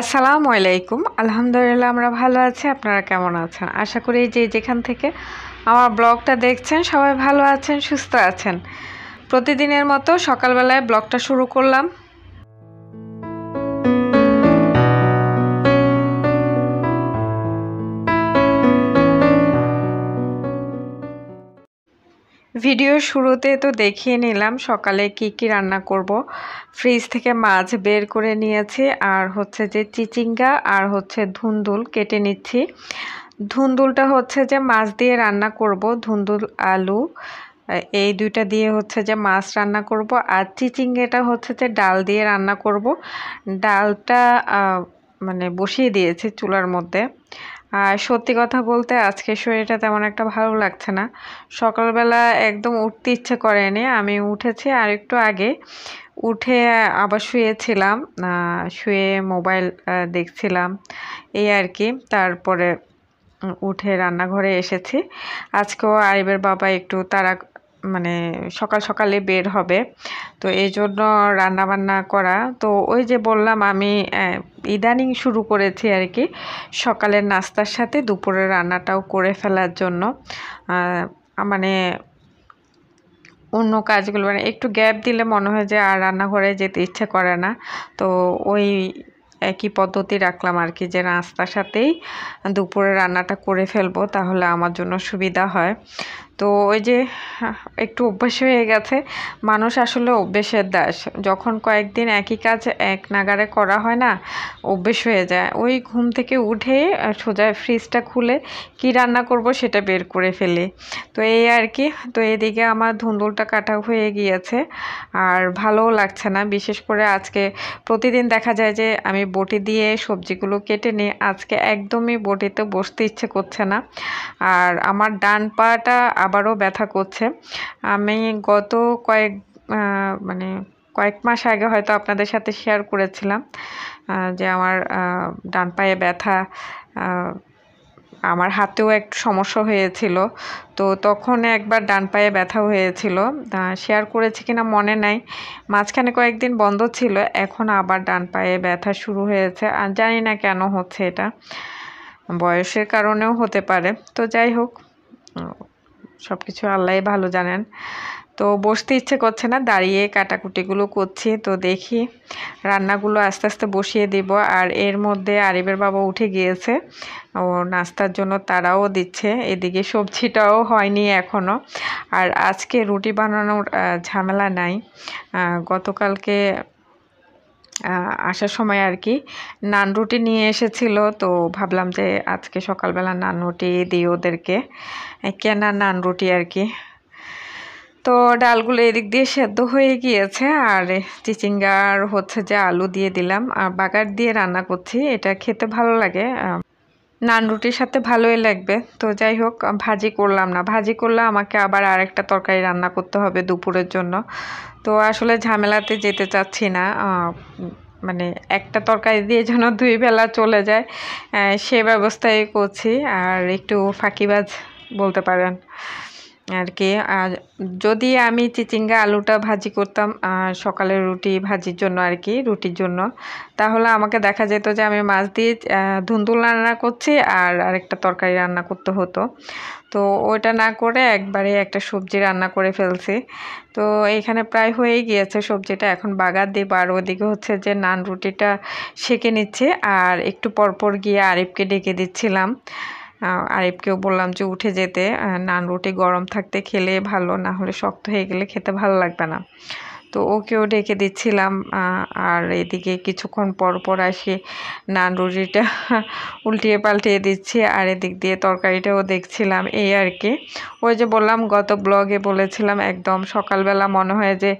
আসসালামু আলাইকুম আলহামদুলিল্লাহ আমরা ভালো আছি আপনারা কেমন আছেন আশা করি যে যেখান থেকে আমার ব্লগটা দেখছেন সবাই ভালো আছেন সুস্থ আছেন প্রতিদিনের মতো সকালবেলায় ব্লগটা শুরু করলাম ভিডিও শুরুতে তো দেখিয়ে নিলাম সকালে কি কি রান্না করব। ফ্রিজ থেকে মাছ বের করে নিয়েছি আর হচ্ছে যে চিচিঙ্গা আর হচ্ছে ধুন্দুল কেটে নিচ্ছি ধুন্দুলটা হচ্ছে যে মাছ দিয়ে রান্না করব ধুন্দুল আলু এই দুইটা দিয়ে হচ্ছে যে মাছ রান্না করব আর চিচিঙ্গাটা হচ্ছে যে ডাল দিয়ে রান্না করব ডালটা মানে বসিয়ে দিয়েছে চুলার মধ্যে আর সত্যি কথা বলতে আজকে শরীরটা তেমন একটা ভালো লাগছে না সকালবেলা একদম উঠতে ইচ্ছে করেনি আমি উঠেছি আর একটু আগে উঠে আবার শুয়েছিলাম শুয়ে মোবাইল দেখছিলাম এই আর কি তারপরে উঠে রান্নাঘরে এসেছি আজকেও আরিবের বাবা একটু তারা মানে সকাল সকালে বের হবে তো এই জন্য রান্নাবান্না করা তো ওই যে বললাম আমি ইদানিং শুরু করেছি আর কি সকালের নাস্তার সাথে দুপুরের রান্নাটাও করে ফেলার জন্য মানে অন্য কাজগুলো মানে একটু গ্যাপ দিলে মনে হয় যে আর রান্নাঘরে যেতে ইচ্ছে করে না তো ওই একই পদ্ধতি রাখলাম আর কি যে রাস্তার সাথেই দুপুরে রান্নাটা করে ফেলবো তাহলে আমার জন্য সুবিধা হয় তো ওই যে একটু অভ্যেস হয়ে গেছে মানুষ আসলে অভ্যেসের দাস যখন কয়েকদিন একই কাজ এক নাগারে করা হয় না অভ্যেস হয়ে যায় ওই ঘুম থেকে উঠে সোজা ফ্রিজটা খুলে কি রান্না করব সেটা বের করে ফেলি তো এই আর কি তো এদিকে আমার ধুন্দুলটা কাটা হয়ে গিয়েছে আর ভালোও লাগছে না বিশেষ করে আজকে প্রতিদিন দেখা যায় যে আমি বটি দিয়ে সবজিগুলো কেটে নিই আজকে একদমই বটিতে বসতে ইচ্ছে করছে না আর আমার ডান পাটা আবারও ব্যথা করছে আমি গত কয়েক মানে কয়েক মাস আগে হয়তো আপনাদের সাথে শেয়ার করেছিলাম যে আমার ডান পায়ে ব্যথা আমার হাতেও একটু সমস্যা হয়েছিল তো তখন একবার ডান পায়ে ব্যথা হয়েছিল শেয়ার করেছি কিনা মনে নাই মাঝখানে কয়েকদিন বন্ধ ছিল এখন আবার ডান পায়ে ব্যথা শুরু হয়েছে আর জানি না কেন হচ্ছে এটা বয়সের কারণেও হতে পারে তো যাই হোক সব কিছু আল্লাহ ভালো জানেন তো বসতে ইচ্ছে করছে না দাঁড়িয়ে কাটাকুটিগুলো করছি তো দেখি রান্নাগুলো আস্তে আস্তে বসিয়ে দিব আর এর মধ্যে আরিবের বাবা উঠে গিয়েছে ও নাস্তার জন্য তারাও দিচ্ছে এদিকে সবজিটাও হয়নি এখনও আর আজকে রুটি বানানোর ঝামেলা নাই গতকালকে আসার সময় আর কি নান রুটি নিয়ে এসেছিল তো ভাবলাম যে আজকে সকালবেলা নান রুটি দিই ওদেরকে কেনা নান রুটি আর কি তো ডালগুলো এদিক দিয়ে সেদ্ধ হয়ে গিয়েছে আর চিচিঙ্গার হচ্ছে যে আলু দিয়ে দিলাম আর বাগার দিয়ে রান্না করছি এটা খেতে ভালো লাগে নান রুটির সাথে ভালোই লাগবে তো যাই হোক ভাজি করলাম না ভাজি করলে আমাকে আবার আরেকটা তরকারি রান্না করতে হবে দুপুরের জন্য তো আসলে ঝামেলাতে যেতে চাচ্ছি না মানে একটা তরকারি দিয়ে যেন দুই বেলা চলে যায় সে ব্যবস্থাই করছি আর একটু ফাঁকিবাজ বলতে পারেন আর কি আর যদি আমি চিচিঙ্গা আলুটা ভাজি করতাম সকালে রুটি ভাজির জন্য আর কি রুটির জন্য তাহলে আমাকে দেখা যেত যে আমি মাছ দিয়ে ধুন্দুল রান্না করছি আর আরেকটা তরকারি রান্না করতে হতো তো ওইটা না করে একবারে একটা সবজি রান্না করে ফেলছি তো এখানে প্রায় হয়েই গিয়েছে সবজিটা এখন বাগার দিয়ে আর ওদিকে হচ্ছে যে নান রুটিটা সেঁকে নিচ্ছে আর একটু পরপর গিয়ে আরিফকে ডেকে দিচ্ছিলাম আরিফকেও বললাম যে উঠে যেতে নান রুটি গরম থাকতে খেলে ভালো না হলে শক্ত হয়ে গেলে খেতে ভালো লাগবে না তো ওকেও ডেকে দিচ্ছিলাম আর এদিকে কিছুক্ষণ পর পর আসি নান রুটিটা উল্টিয়ে পাল্টিয়ে দিচ্ছি আর এদিক দিয়ে তরকারিটাও দেখছিলাম এই আর কি ওই যে বললাম গত ব্লগে বলেছিলাম একদম সকালবেলা মনে হয় যে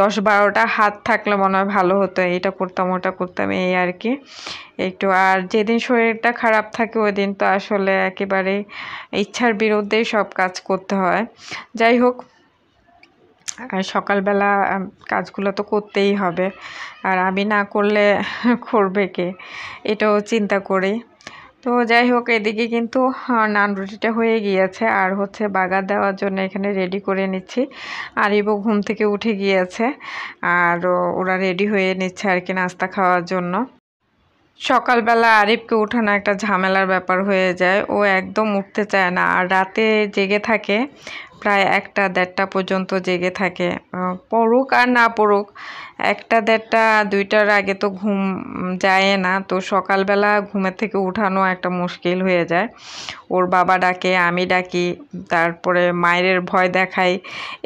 দশ বারোটা হাত থাকলে মনে হয় ভালো হতো এটা করতাম ওটা করতাম এই আর কি একটু আর যেদিন শরীরটা খারাপ থাকে ওই দিন তো আসলে একেবারে ইচ্ছার বিরুদ্ধেই সব কাজ করতে হয় যাই হোক সকালবেলা কাজগুলো তো করতেই হবে আর আমি না করলে করবে কে এটাও চিন্তা করি তো যাই হোক এদিকে কিন্তু নান রুটিটা হয়ে গিয়েছে আর হচ্ছে বাগা দেওয়ার জন্য এখানে রেডি করে নিচ্ছি আর ইবো ঘুম থেকে উঠে গিয়েছে আর ওরা রেডি হয়ে নিচ্ছে আর কি নাস্তা খাওয়ার জন্য সকালবেলা আরিফকে উঠানো একটা ঝামেলার ব্যাপার হয়ে যায় ও একদম উঠতে চায় না আর রাতে জেগে থাকে প্রায় একটা দেড়টা পর্যন্ত জেগে থাকে পড়ুক আর না পড়ুক একটা দেড়টা দুইটার আগে তো ঘুম যায় না তো সকালবেলা ঘুমের থেকে উঠানো একটা মুশকিল হয়ে যায় ওর বাবা ডাকে আমি ডাকি তারপরে মায়ের ভয় দেখাই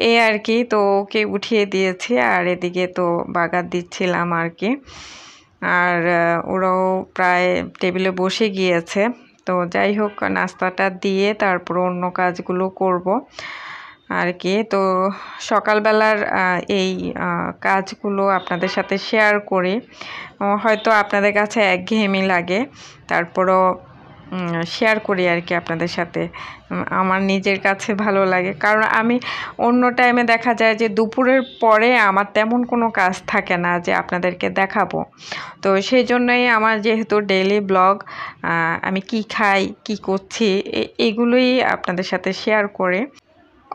এই আর কি তো ওকে উঠিয়ে দিয়েছি আর এদিকে তো বাগার দিচ্ছিলাম আর কি আর ওরাও প্রায় টেবিলে বসে গিয়েছে তো যাই হোক নাস্তাটা দিয়ে তারপর অন্য কাজগুলো করব আর কি তো সকালবেলার এই কাজগুলো আপনাদের সাথে শেয়ার করি হয়তো আপনাদের কাছে একঘেয়েমি লাগে তারপরও শেয়ার করি আর কি আপনাদের সাথে আমার নিজের কাছে ভালো লাগে কারণ আমি অন্য টাইমে দেখা যায় যে দুপুরের পরে আমার তেমন কোনো কাজ থাকে না যে আপনাদেরকে দেখাবো তো সেই জন্যই আমার যেহেতু ডেইলি ব্লগ আমি কি খাই কি করছি এগুলোই আপনাদের সাথে শেয়ার করে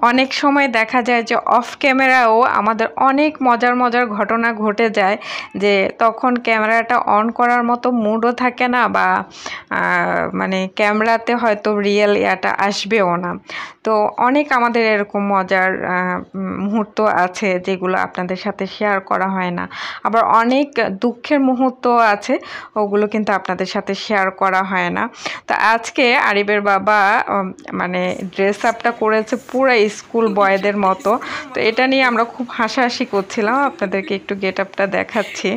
অনেক সময় দেখা যায় যে অফ ক্যামেরাও আমাদের অনেক মজার মজার ঘটনা ঘটে যায় যে তখন ক্যামেরাটা অন করার মতো মুডও থাকে না বা মানে ক্যামেরাতে হয়তো রিয়েল ইয়াটা আসবেও না তো অনেক আমাদের এরকম মজার মুহূর্ত আছে যেগুলো আপনাদের সাথে শেয়ার করা হয় না আবার অনেক দুঃখের মুহূর্ত আছে ওগুলো কিন্তু আপনাদের সাথে শেয়ার করা হয় না তো আজকে আরিবের বাবা মানে ড্রেস আপটা করেছে পুরাই স্কুল বয়দের মতো তো এটা নিয়ে আমরা খুব হাসাহাসি করছিলাম আপনাদেরকে একটু গেট আপটা দেখাচ্ছি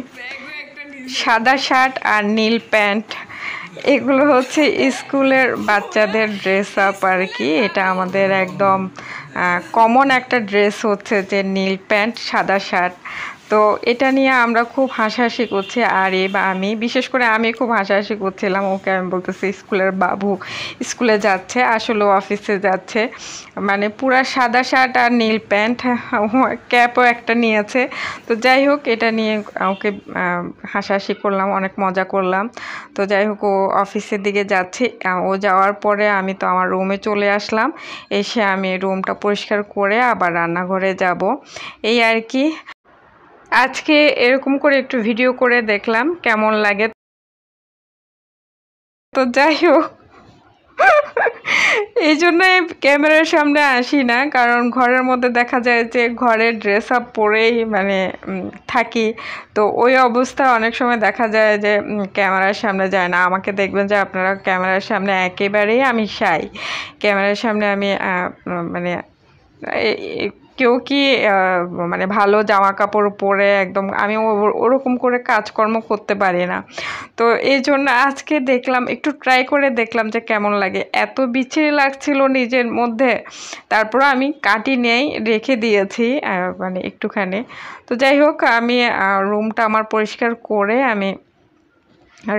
সাদা শার্ট আর নীল প্যান্ট এগুলো হচ্ছে স্কুলের বাচ্চাদের ড্রেস আপ আর কি এটা আমাদের একদম কমন একটা ড্রেস হচ্ছে যে নীল প্যান্ট সাদা শার্ট তো এটা নিয়ে আমরা খুব হাসাহাসি করছি আর এ বা আমি বিশেষ করে আমি খুব হাসাহাসি করছিলাম ওকে আমি বলতেছি স্কুলের বাবু স্কুলে যাচ্ছে আসলে অফিসে যাচ্ছে মানে পুরা সাদা শার্ট আর নীল প্যান্ট ক্যাপও একটা নিয়েছে তো যাই হোক এটা নিয়ে ওকে হাসাহাসি করলাম অনেক মজা করলাম তো যাই হোক ও অফিসের দিকে যাচ্ছে ও যাওয়ার পরে আমি তো আমার রুমে চলে আসলাম এসে আমি রুমটা পরিষ্কার করে আবার রান্নাঘরে যাব এই আর কি আজকে এরকম করে একটু ভিডিও করে দেখলাম কেমন লাগে তো যাই হোক এই জন্য ক্যামেরার সামনে আসি না কারণ ঘরের মধ্যে দেখা যায় যে ঘরের ড্রেস আপ পরেই মানে থাকি তো ওই অবস্থা অনেক সময় দেখা যায় যে ক্যামেরার সামনে যায় না আমাকে দেখবেন যে আপনারা ক্যামেরার সামনে একেবারেই আমি সাই ক্যামেরার সামনে আমি মানে কেউ কি মানে ভালো জামা কাপড় পরে একদম আমি ওরকম করে কাজকর্ম করতে পারি না তো এই জন্য আজকে দেখলাম একটু ট্রাই করে দেখলাম যে কেমন লাগে এত বিচ্ছিরি লাগছিল নিজের মধ্যে তারপর আমি কাটি নেই রেখে দিয়েছি মানে একটুখানি তো যাই হোক আমি রুমটা আমার পরিষ্কার করে আমি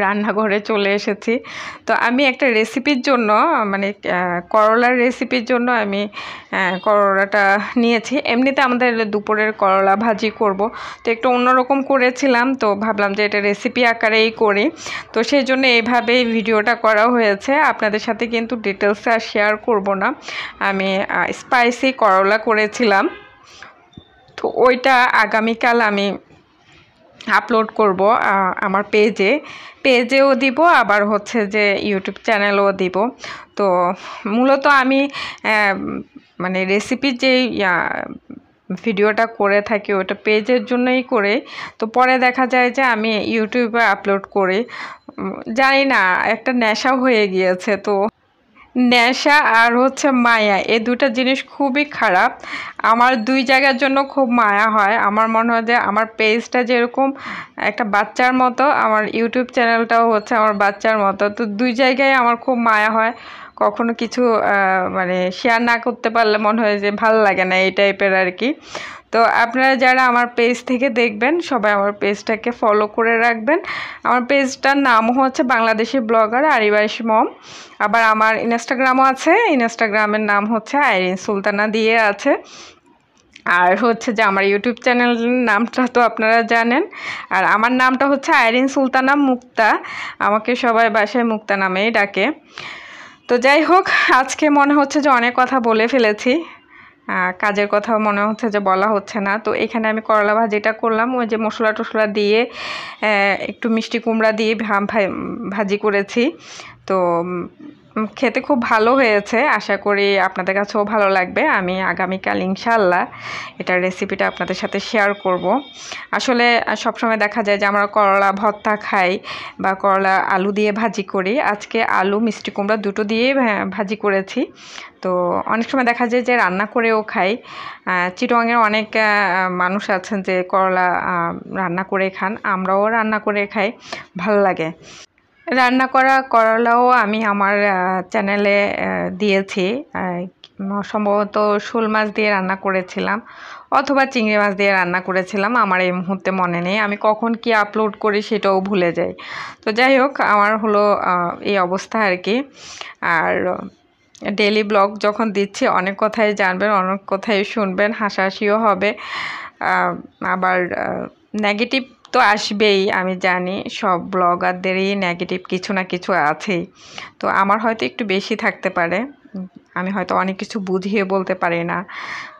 রান্নাঘরে চলে এসেছি তো আমি একটা রেসিপির জন্য মানে করলার রেসিপির জন্য আমি করলাটা নিয়েছি এমনিতে আমাদের দুপুরের করলা ভাজি করব তো একটু অন্যরকম করেছিলাম তো ভাবলাম যে এটা রেসিপি আকারেই করি তো সেই জন্য এইভাবেই ভিডিওটা করা হয়েছে আপনাদের সাথে কিন্তু ডিটেলসে আর শেয়ার করব না আমি স্পাইসি করলা করেছিলাম তো ওইটা আগামীকাল আমি আপলোড করব আমার পেজে পেজেও দিব আবার হচ্ছে যে ইউটিউব চ্যানেলও দিব তো মূলত আমি মানে রেসিপির যে ভিডিওটা করে থাকি ওটা পেজের জন্যই করে তো পরে দেখা যায় যে আমি ইউটিউবে আপলোড করি জানি না একটা নেশা হয়ে গিয়েছে তো নেশা আর হচ্ছে মায়া এ দুটা জিনিস খুবই খারাপ আমার দুই জায়গার জন্য খুব মায়া হয় আমার মনে হয় যে আমার পেজটা যেরকম একটা বাচ্চার মতো আমার ইউটিউব চ্যানেলটাও হচ্ছে আমার বাচ্চার মতো তো দুই জায়গায় আমার খুব মায়া হয় কখনো কিছু মানে শেয়ার না করতে পারলে মনে হয় যে ভাল লাগে না এই টাইপের আর কি তো আপনারা যারা আমার পেজ থেকে দেখবেন সবাই আমার পেজটাকে ফলো করে রাখবেন আমার পেজটার নাম হচ্ছে বাংলাদেশি ব্লগার আরিবাইশ মম আবার আমার ইনস্টাগ্রামও আছে ইনস্টাগ্রামের নাম হচ্ছে আইরিন সুলতানা দিয়ে আছে আর হচ্ছে যে আমার ইউটিউব চ্যানেলের নামটা তো আপনারা জানেন আর আমার নামটা হচ্ছে আইরিন সুলতানা মুক্তা আমাকে সবাই বাসায় মুক্তা নামেই ডাকে তো যাই হোক আজকে মনে হচ্ছে যে অনেক কথা বলে ফেলেছি কাজের কথা মনে হচ্ছে যে বলা হচ্ছে না তো এখানে আমি করলা ভাজিটা করলাম ওই যে মশলা টশলা দিয়ে একটু মিষ্টি কুমড়া দিয়ে ভাজি করেছি তো খেতে খুব ভালো হয়েছে আশা করি আপনাদের কাছেও ভালো লাগবে আমি আগামীকাল ইনশাল্লাহ এটার রেসিপিটা আপনাদের সাথে শেয়ার করব আসলে সবসময় দেখা যায় যে আমরা করলা ভর্তা খাই বা করলা আলু দিয়ে ভাজি করি আজকে আলু মিষ্টি কুমড়া দুটো দিয়ে হ্যাঁ, ভাজি করেছি তো অনেক সময় দেখা যায় যে রান্না করেও খাই চিটোয়াংয়ের অনেক মানুষ আছেন যে করলা রান্না করে খান আমরাও রান্না করে খাই ভাল লাগে রান্না করা করলাও আমি আমার চ্যানেলে দিয়েছি সম্ভবত শোল মাছ দিয়ে রান্না করেছিলাম অথবা চিংড়ি মাছ দিয়ে রান্না করেছিলাম আমার এই মুহূর্তে মনে নেই আমি কখন কি আপলোড করি সেটাও ভুলে যাই তো যাই হোক আমার হলো এই অবস্থা আর কি আর ডেলি ব্লগ যখন দিচ্ছি অনেক কথাই জানবেন অনেক কথাই শুনবেন হাসাহাসিও হবে আবার নেগেটিভ তো আসবেই আমি জানি সব ব্লগারদেরই নেগেটিভ কিছু না কিছু আছেই তো আমার হয়তো একটু বেশি থাকতে পারে আমি হয়তো অনেক কিছু বুঝিয়ে বলতে পারি না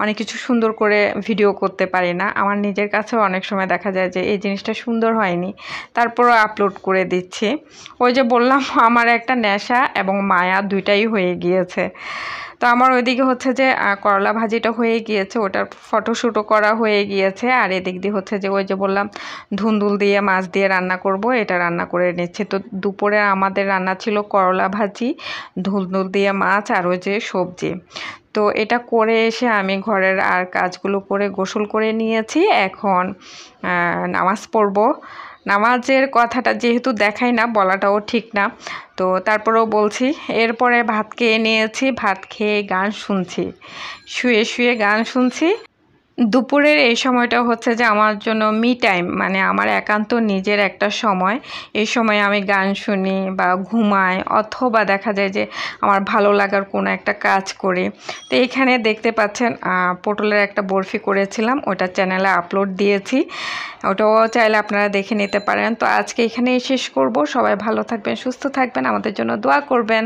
অনেক কিছু সুন্দর করে ভিডিও করতে পারি না আমার নিজের কাছেও অনেক সময় দেখা যায় যে এই জিনিসটা সুন্দর হয়নি তারপরও আপলোড করে দিচ্ছি ওই যে বললাম আমার একটা নেশা এবং মায়া দুইটাই হয়ে গিয়েছে তো আমার ওইদিকে হচ্ছে যে করলা ভাজিটা হয়ে গিয়েছে ওটার ফটোশ্যুটও করা হয়ে গিয়েছে আর এদিক দিয়ে হচ্ছে যে ওই যে বললাম ধুন্দুল দিয়ে মাছ দিয়ে রান্না করব এটা রান্না করে নিচ্ছে তো দুপুরে আমাদের রান্না ছিল করলা ভাজি ধুন্দুল দিয়ে মাছ আর ওই যে সবজি তো এটা করে এসে আমি ঘরের আর কাজগুলো করে গোসল করে নিয়েছি এখন নামাজ পড়বো নামাজের কথাটা যেহেতু দেখাই না বলাটাও ঠিক না তো তারপরেও বলছি এরপরে ভাত খেয়ে নিয়েছি ভাত খেয়ে গান শুনছি শুয়ে শুয়ে গান শুনছি দুপুরের এই সময়টা হচ্ছে যে আমার জন্য মি টাইম মানে আমার একান্ত নিজের একটা সময় এই সময় আমি গান শুনি বা ঘুমাই অথবা দেখা যায় যে আমার ভালো লাগার কোনো একটা কাজ করি তো এখানে দেখতে পাচ্ছেন পটলের একটা বরফি করেছিলাম ওটা চ্যানেলে আপলোড দিয়েছি ওটাও চাইলে আপনারা দেখে নিতে পারেন তো আজকে এখানেই শেষ করব সবাই ভালো থাকবেন সুস্থ থাকবেন আমাদের জন্য দোয়া করবেন